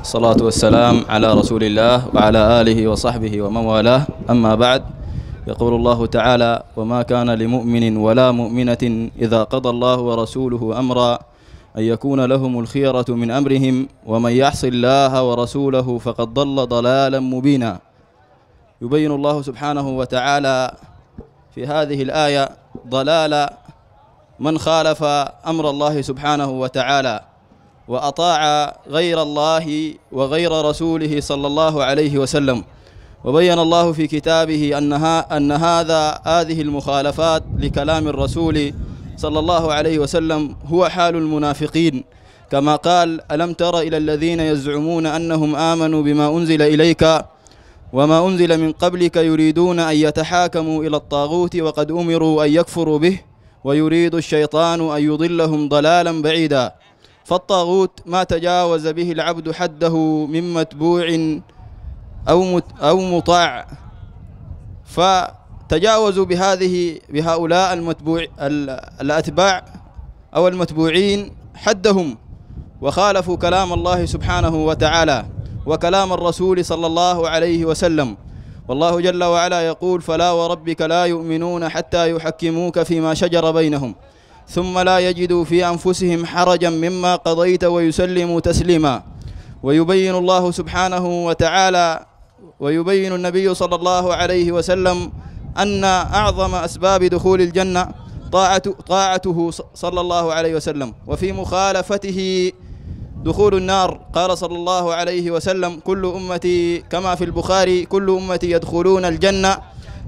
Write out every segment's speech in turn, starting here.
الصلاة والسلام على رسول الله وعلى آله وصحبه ومن والاه أما بعد يقول الله تعالى وما كان لمؤمن ولا مؤمنة إذا قضى الله ورسوله أمرا أن يكون لهم الخيرة من أمرهم ومن يعص الله ورسوله فقد ضل ضلالا مبينا يبين الله سبحانه وتعالى في هذه الآية ضلال من خالف أمر الله سبحانه وتعالى وأطاع غير الله وغير رسوله صلى الله عليه وسلم وبين الله في كتابه أنها أن هذا هذه المخالفات لكلام الرسول صلى الله عليه وسلم هو حال المنافقين كما قال ألم تر إلى الذين يزعمون أنهم آمنوا بما أنزل إليك وما أنزل من قبلك يريدون أن يتحاكموا إلى الطاغوت وقد أمروا أن يكفروا به ويريد الشيطان أن يضلهم ضلالا بعيدا فالطاغوت ما تجاوز به العبد حده من متبوع أو أو مطاع فتجاوزوا بهذه بهؤلاء المتبوع الأتباع أو المتبوعين حدهم وخالفوا كلام الله سبحانه وتعالى وكلام الرسول صلى الله عليه وسلم والله جل وعلا يقول فلا وربك لا يؤمنون حتى يحكموك فيما شجر بينهم ثم لا يجدوا في أنفسهم حرجا مما قضيت ويسلموا تسليما ويبين الله سبحانه وتعالى ويبين النبي صلى الله عليه وسلم أن أعظم أسباب دخول الجنة طاعته, صلى الله عليه وسلم وفي مخالفته دخول النار قال صلى الله عليه وسلم كل أمتي كما في البخاري كل أمتي يدخلون الجنة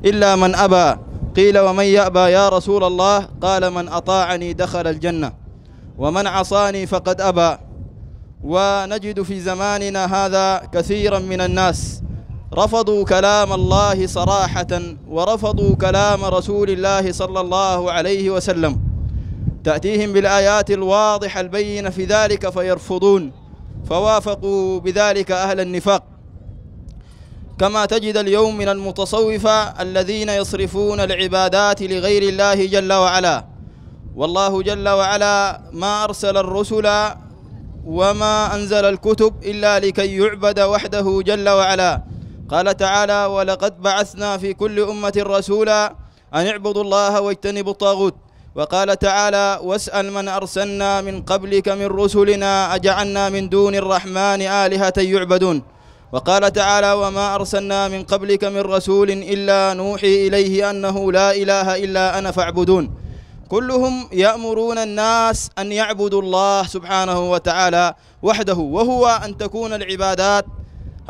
إلا من أبى قيل ومن يأبى يا رسول الله قال من أطاعني دخل الجنة ومن عصاني فقد أبى ونجد في زماننا هذا كثيرا من الناس رفضوا كلام الله صراحة ورفضوا كلام رسول الله صلى الله عليه وسلم تأتيهم بالآيات الواضحة البينة في ذلك فيرفضون فوافقوا بذلك أهل النفاق كما تجد اليوم من المتصوفة الذين يصرفون العبادات لغير الله جل وعلا والله جل وعلا ما أرسل الرسل وما أنزل الكتب إلا لكي يعبد وحده جل وعلا قال تعالى ولقد بعثنا في كل أمة رسولا أن اعبدوا الله واجتنبوا الطاغوت وقال تعالى واسأل من أرسلنا من قبلك من رسلنا أجعلنا من دون الرحمن آلهة يعبدون وقال تعالى وما أرسلنا من قبلك من رسول إلا نوحي إليه أنه لا إله إلا أنا فاعبدون كلهم يأمرون الناس أن يعبدوا الله سبحانه وتعالى وحده وهو أن تكون العبادات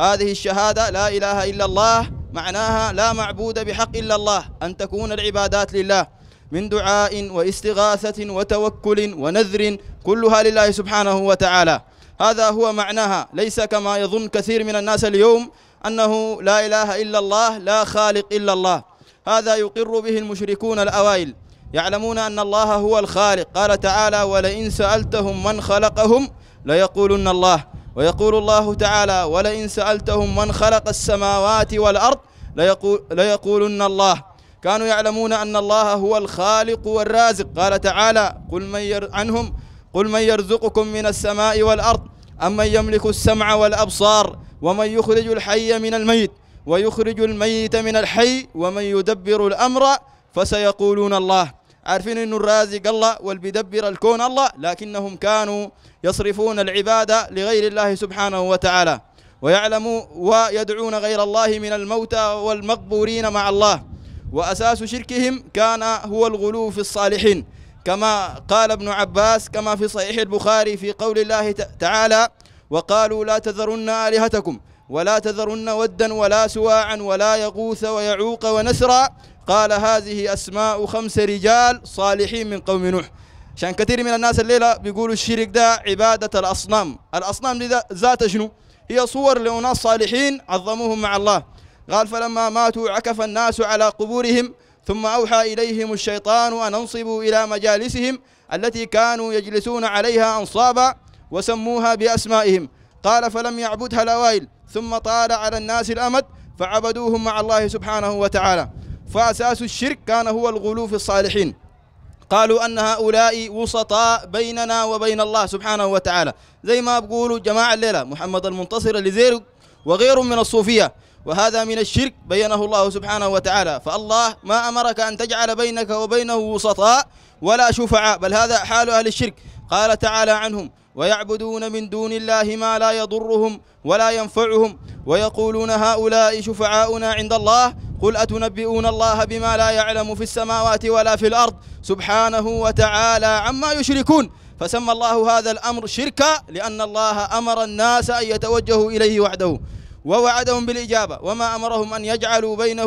هذه الشهادة لا إله إلا الله معناها لا معبود بحق إلا الله أن تكون العبادات لله من دعاء واستغاثة وتوكل ونذر كلها لله سبحانه وتعالى هذا هو معناها ليس كما يظن كثير من الناس اليوم أنه لا إله إلا الله لا خالق إلا الله هذا يقر به المشركون الأوائل يعلمون أن الله هو الخالق قال تعالى ولئن سألتهم من خلقهم ليقولن الله ويقول الله تعالى ولئن سألتهم من خلق السماوات والأرض ليقولن الله كانوا يعلمون أن الله هو الخالق والرازق قال تعالى قل من عنهم قل من يرزقكم من السماء والأرض أم من يملك السمع والأبصار ومن يخرج الحي من الميت ويخرج الميت من الحي ومن يدبر الأمر فسيقولون الله عارفين أن الرازق الله والبدبر الكون الله لكنهم كانوا يصرفون العبادة لغير الله سبحانه وتعالى ويعلموا ويدعون غير الله من الموتى والمقبورين مع الله وأساس شركهم كان هو الغلو في الصالحين كما قال ابن عباس كما في صحيح البخاري في قول الله تعالى وقالوا لا تذرن آلهتكم ولا تذرن ودا ولا سواعا ولا يغوث ويعوق ونسرا قال هذه أسماء خمس رجال صالحين من قوم نوح عشان كثير من الناس الليلة بيقولوا الشرك ده عبادة الأصنام الأصنام دي ذات شنو هي صور لأناس صالحين عظموهم مع الله قال فلما ماتوا عكف الناس على قبورهم ثم أوحى إليهم الشيطان أن أنصبوا إلى مجالسهم التي كانوا يجلسون عليها أنصابا وسموها بأسمائهم قال فلم يعبدها الأوائل ثم طال على الناس الأمد فعبدوهم مع الله سبحانه وتعالى فأساس الشرك كان هو الغلو في الصالحين قالوا أن هؤلاء وسطاء بيننا وبين الله سبحانه وتعالى زي ما بقولوا جماعة الليلة محمد المنتصر اللي زيرو وغيرهم من الصوفية وهذا من الشرك بينه الله سبحانه وتعالى فالله ما أمرك أن تجعل بينك وبينه وسطاء ولا شفعاء بل هذا حال أهل الشرك قال تعالى عنهم ويعبدون من دون الله ما لا يضرهم ولا ينفعهم ويقولون هؤلاء شفعاؤنا عند الله قل أتنبئون الله بما لا يعلم في السماوات ولا في الأرض سبحانه وتعالى عما يشركون فسمى الله هذا الأمر شركا لأن الله أمر الناس أن يتوجهوا إليه وحده ووعدهم بالإجابة وما أمرهم أن يجعلوا بينه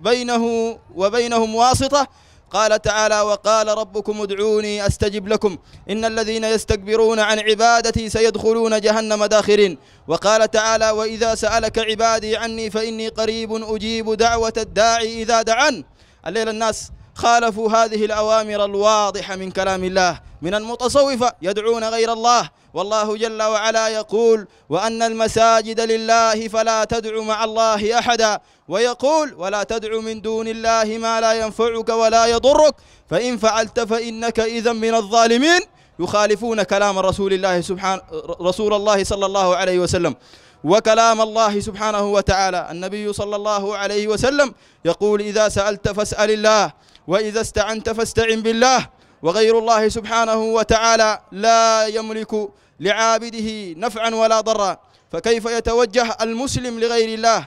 وبينه وبينهم واسطة قال تعالى وقال ربكم ادعوني استجب لكم ان الذين يستكبرون عن عبادتي سيدخلون جهنم داخرين وقال تعالى واذا سالك عبادي عني فاني قريب اجيب دعوه الداعي اذا دعان الليله الناس خالفوا هذه الاوامر الواضحه من كلام الله من المتصوفه يدعون غير الله والله جل وعلا يقول وأن المساجد لله فلا تدع مع الله أحدا ويقول ولا تدع من دون الله ما لا ينفعك ولا يضرك فإن فعلت فإنك إذا من الظالمين يخالفون كلام رسول الله سبحان رسول الله صلى الله عليه وسلم وكلام الله سبحانه وتعالى النبي صلى الله عليه وسلم يقول إذا سألت فاسأل الله وإذا استعنت فاستعن بالله وغير الله سبحانه وتعالى لا يملك لعابده نفعا ولا ضرا فكيف يتوجه المسلم لغير الله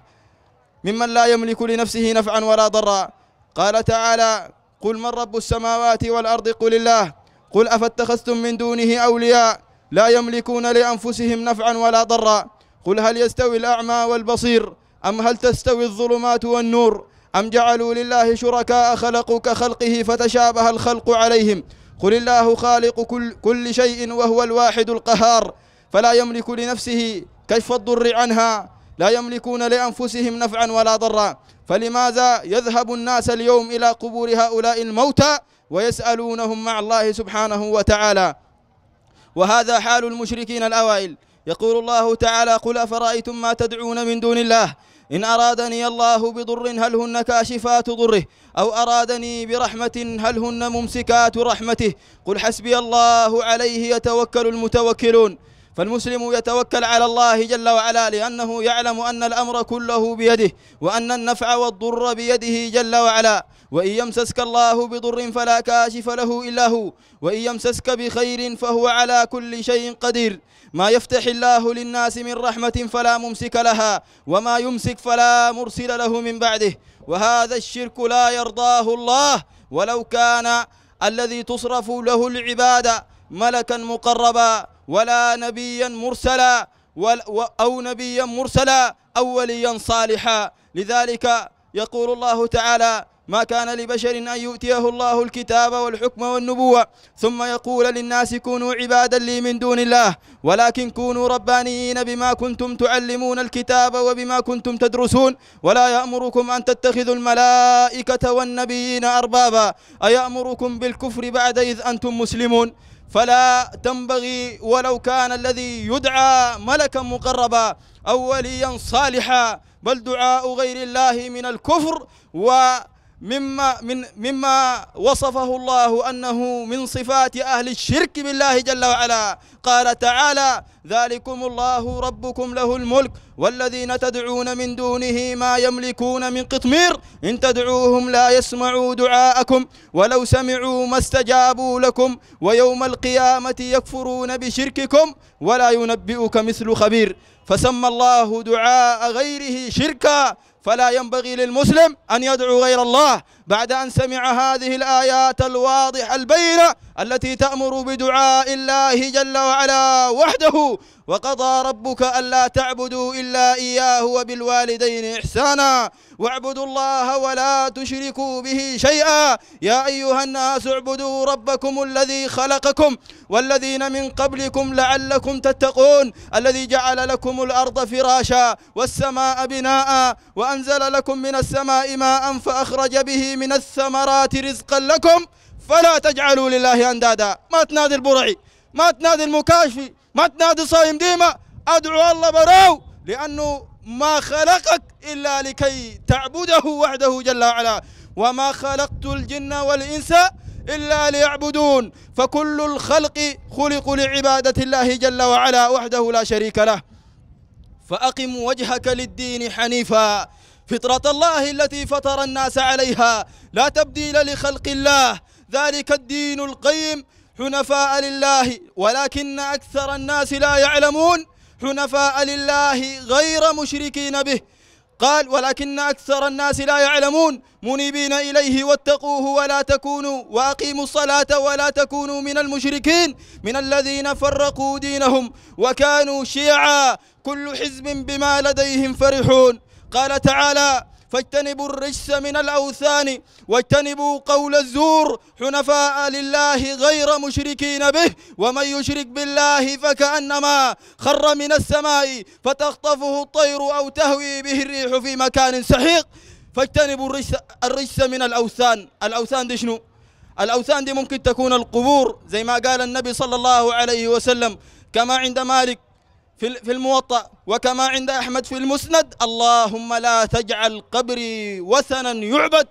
ممن لا يملك لنفسه نفعا ولا ضرا قال تعالى قل من رب السماوات والأرض قل الله قل أفاتخذتم من دونه أولياء لا يملكون لأنفسهم نفعا ولا ضرا قل هل يستوي الأعمى والبصير أم هل تستوي الظلمات والنور أم جعلوا لله شركاء خلقوا كخلقه فتشابه الخلق عليهم قل الله خالق كل, كل شيء وهو الواحد القهار فلا يملك لنفسه كشف الضر عنها لا يملكون لأنفسهم نفعا ولا ضرا فلماذا يذهب الناس اليوم إلى قبور هؤلاء الموتى ويسألونهم مع الله سبحانه وتعالى وهذا حال المشركين الأوائل يقول الله تعالى قل أفرأيتم ما تدعون من دون الله إن أرادني الله بضر هل هن كاشفات ضره أو أرادني برحمة هل هن ممسكات رحمته قل حسبي الله عليه يتوكل المتوكلون فالمسلم يتوكل على الله جل وعلا لأنه يعلم أن الأمر كله بيده وأن النفع والضر بيده جل وعلا وإن يمسسك الله بضر فلا كاشف له إلا هو وإن يمسسك بخير فهو على كل شيء قدير ما يفتح الله للناس من رحمة فلا ممسك لها وما يمسك فلا مرسل له من بعده وهذا الشرك لا يرضاه الله ولو كان الذي تصرف له العبادة ملكا مقربا ولا نبيا مرسلا أو نبيا مرسلا أو وليا صالحا لذلك يقول الله تعالى ما كان لبشر أن يؤتيه الله الكتاب والحكم والنبوة ثم يقول للناس كونوا عبادا لي من دون الله ولكن كونوا ربانيين بما كنتم تعلمون الكتاب وبما كنتم تدرسون ولا يأمركم أن تتخذوا الملائكة والنبيين أربابا أيأمركم بالكفر بعد إذ أنتم مسلمون فلا تنبغي ولو كان الذي يدعى ملكا مقربا أو وليا صالحا بل دعاء غير الله من الكفر و مما من مما وصفه الله انه من صفات اهل الشرك بالله جل وعلا قال تعالى ذلكم الله ربكم له الملك والذين تدعون من دونه ما يملكون من قطمير ان تدعوهم لا يسمعوا دعاءكم ولو سمعوا ما استجابوا لكم ويوم القيامه يكفرون بشرككم ولا ينبئك مثل خبير فسمى الله دعاء غيره شركا فلا ينبغي للمسلم أن يدعو غير الله بعد أن سمع هذه الآيات الواضحة البينة التي تأمر بدعاء الله جل وعلا وحده وقضى ربك ألا تعبدوا إلا إياه وبالوالدين إحسانا واعبدوا الله ولا تشركوا به شيئا يا أيها الناس اعبدوا ربكم الذي خلقكم والذين من قبلكم لعلكم تتقون الذي جعل لكم الأرض فراشا والسماء بناء وأنزل لكم من السماء ماء فأخرج به من الثمرات رزقا لكم فلا تجعلوا لله أندادا ما تنادي البرعي ما تنادي المكاشفي ما تنادي صايم ديما أدعو الله براو لأنه ما خلقك إلا لكي تعبده وحده جل وعلا وما خلقت الجن والإنس إلا ليعبدون فكل الخلق خلق لعبادة الله جل وعلا وحده لا شريك له فأقم وجهك للدين حنيفاً فطرة الله التي فطر الناس عليها لا تبديل لخلق الله ذلك الدين القيم حنفاء لله ولكن أكثر الناس لا يعلمون حنفاء لله غير مشركين به قال ولكن أكثر الناس لا يعلمون منيبين إليه واتقوه ولا تكونوا وأقيموا الصلاة ولا تكونوا من المشركين من الذين فرقوا دينهم وكانوا شيعا كل حزب بما لديهم فرحون قال تعالى فاجتنبوا الرجس من الأوثان واجتنبوا قول الزور حنفاء لله غير مشركين به ومن يشرك بالله فكأنما خر من السماء فتخطفه الطير أو تهوي به الريح في مكان سحيق فاجتنبوا الرجس, من الأوثان الأوثان دي شنو؟ الأوثان دي ممكن تكون القبور زي ما قال النبي صلى الله عليه وسلم كما عند مالك في الموطأ وكما عند أحمد في المسند اللهم لا تجعل قبري وثنا يعبد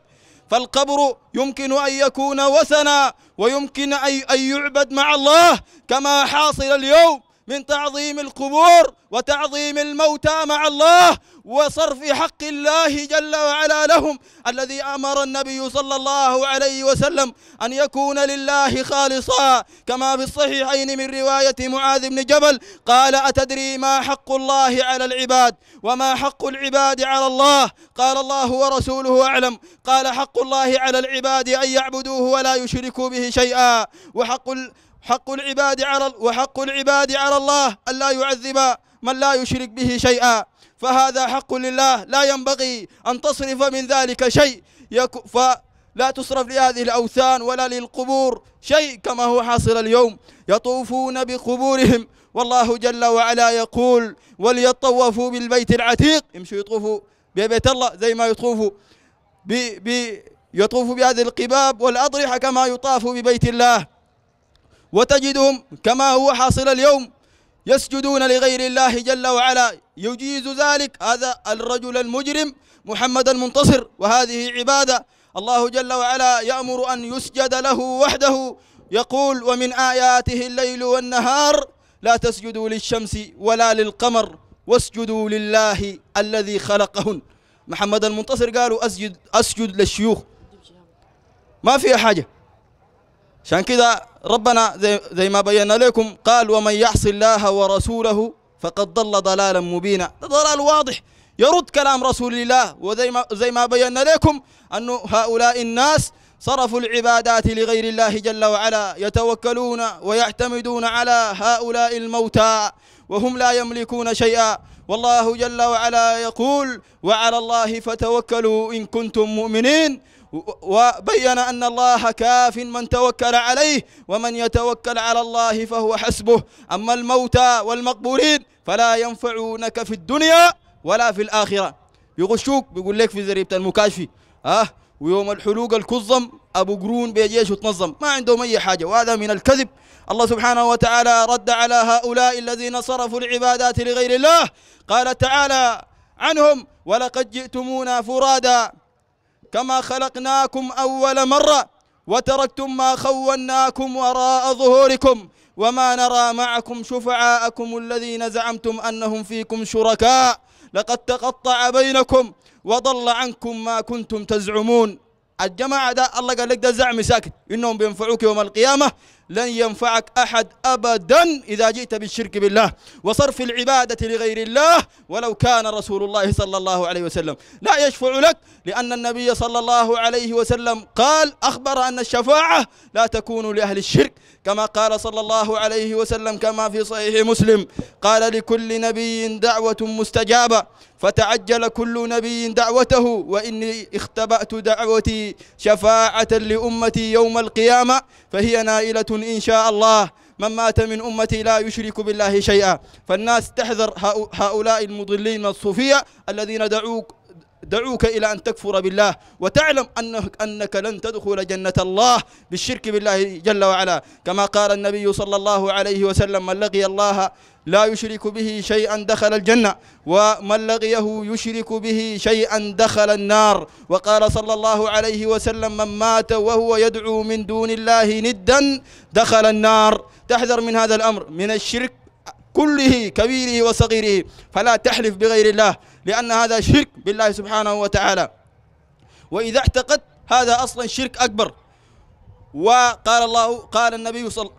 فالقبر يمكن أن يكون وثنا ويمكن أن يعبد مع الله كما حاصل اليوم من تعظيم القبور وتعظيم الموتى مع الله وصرف حق الله جل وعلا لهم الذي امر النبي صلى الله عليه وسلم ان يكون لله خالصا كما في الصحيحين من روايه معاذ بن جبل قال اتدري ما حق الله على العباد وما حق العباد على الله قال الله ورسوله اعلم قال حق الله على العباد ان يعبدوه ولا يشركوا به شيئا وحق حق العباد على وحق العباد على الله ألا يعذب من لا يشرك به شيئا فهذا حق لله لا ينبغي أن تصرف من ذلك شيء فلا تصرف لهذه الأوثان ولا للقبور شيء كما هو حاصل اليوم يطوفون بقبورهم والله جل وعلا يقول وليطوفوا بالبيت العتيق يمشوا يطوفوا ببيت الله زي ما يطوفوا ب ب يطوف بهذه القباب والأضرحة كما يطاف ببيت الله وتجدهم كما هو حاصل اليوم يسجدون لغير الله جل وعلا يجيز ذلك هذا الرجل المجرم محمد المنتصر وهذه عبادة الله جل وعلا يأمر أن يسجد له وحده يقول ومن آياته الليل والنهار لا تسجدوا للشمس ولا للقمر واسجدوا لله الذي خلقهن محمد المنتصر قالوا أسجد, أسجد للشيوخ ما فيها حاجة عشان كذا ربنا زي, زي ما بينا لكم قال ومن يعص الله ورسوله فقد ضل ضلالا مبينا ضلال واضح يرد كلام رسول الله وزي ما, زي ما بينا لكم أن هؤلاء الناس صرفوا العبادات لغير الله جل وعلا يتوكلون ويعتمدون على هؤلاء الموتى وهم لا يملكون شيئا والله جل وعلا يقول وعلى الله فتوكلوا إن كنتم مؤمنين وبين أن الله كاف من توكل عليه ومن يتوكل على الله فهو حسبه أما الموتى والمقبورين فلا ينفعونك في الدنيا ولا في الآخرة يغشوك بيقول لك في زريبة المكاشفي أه ويوم الحلوق الكظم أبو قرون بيجيش وتنظم ما عندهم أي حاجة وهذا من الكذب الله سبحانه وتعالى رد على هؤلاء الذين صرفوا العبادات لغير الله قال تعالى عنهم ولقد جئتمونا فرادا كما خلقناكم أول مرة وتركتم ما خوناكم وراء ظهوركم وما نرى معكم شفعاءكم الذين زعمتم أنهم فيكم شركاء لقد تقطع بينكم وضل عنكم ما كنتم تزعمون الجماعة ده الله قال لك ده زعم ساكت إنهم بينفعوك يوم القيامة لن ينفعك أحد أبدا إذا جئت بالشرك بالله وصرف العبادة لغير الله ولو كان رسول الله صلى الله عليه وسلم لا يشفع لك لأن النبي صلى الله عليه وسلم قال أخبر أن الشفاعة لا تكون لأهل الشرك كما قال صلى الله عليه وسلم كما في صحيح مسلم قال لكل نبي دعوة مستجابة فتعجل كل نبي دعوته وإني اختبأت دعوتي شفاعة لأمتي يوم القيامة فهي نائلة إن شاء الله من مات من أمتي لا يشرك بالله شيئا فالناس تحذر هؤلاء المضلين الصوفية الذين دعوك دعوك إلى أن تكفر بالله وتعلم أنك, أنك لن تدخل جنة الله بالشرك بالله جل وعلا كما قال النبي صلى الله عليه وسلم من لقي الله لا يشرك به شيئا دخل الجنة ومن لقيه يشرك به شيئا دخل النار وقال صلى الله عليه وسلم من مات وهو يدعو من دون الله ندا دخل النار تحذر من هذا الأمر من الشرك كله كبيره وصغيره فلا تحلف بغير الله لأن هذا شرك بالله سبحانه وتعالى وإذا اعتقدت هذا أصلا شرك أكبر وقال الله قال النبي صلى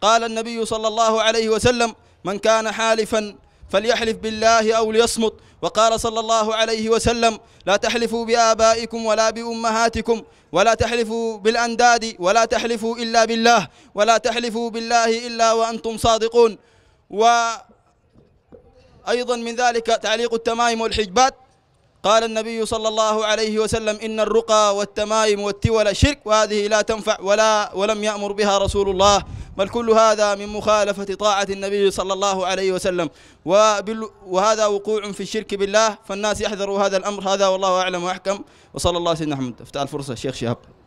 قال النبي صلى الله عليه وسلم من كان حالفا فليحلف بالله أو ليصمت وقال صلى الله عليه وسلم لا تحلفوا بآبائكم ولا بأمهاتكم ولا تحلفوا بالأنداد ولا تحلفوا إلا بالله ولا تحلفوا بالله إلا وأنتم صادقون وأيضا من ذلك تعليق التمائم والحجبات قال النبي صلى الله عليه وسلم إن الرقى والتمايم والتول شرك وهذه لا تنفع ولا ولم يأمر بها رسول الله بل كل هذا من مخالفة طاعة النبي صلى الله عليه وسلم وبال وهذا وقوع في الشرك بالله فالناس يحذروا هذا الأمر هذا والله أعلم وأحكم وصلى الله سيدنا محمد افتح الفرصة الشيخ شهاب